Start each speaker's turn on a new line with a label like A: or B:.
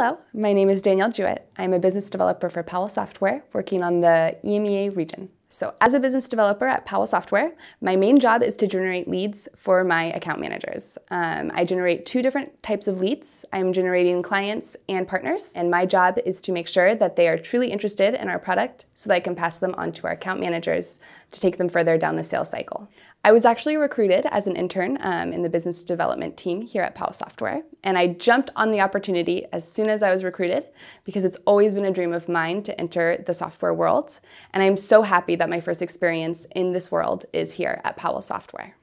A: Hello, my name is Danielle Jewett. I'm a business developer for Powell Software, working on the EMEA region. So as a business developer at Powell Software, my main job is to generate leads for my account managers. Um, I generate two different types of leads. I'm generating clients and partners, and my job is to make sure that they are truly interested in our product so that I can pass them on to our account managers to take them further down the sales cycle. I was actually recruited as an intern um, in the business development team here at Pow Software, and I jumped on the opportunity as soon as I was recruited because it's always been a dream of mine to enter the software world, and I'm so happy that my first experience in this world is here at Powell Software.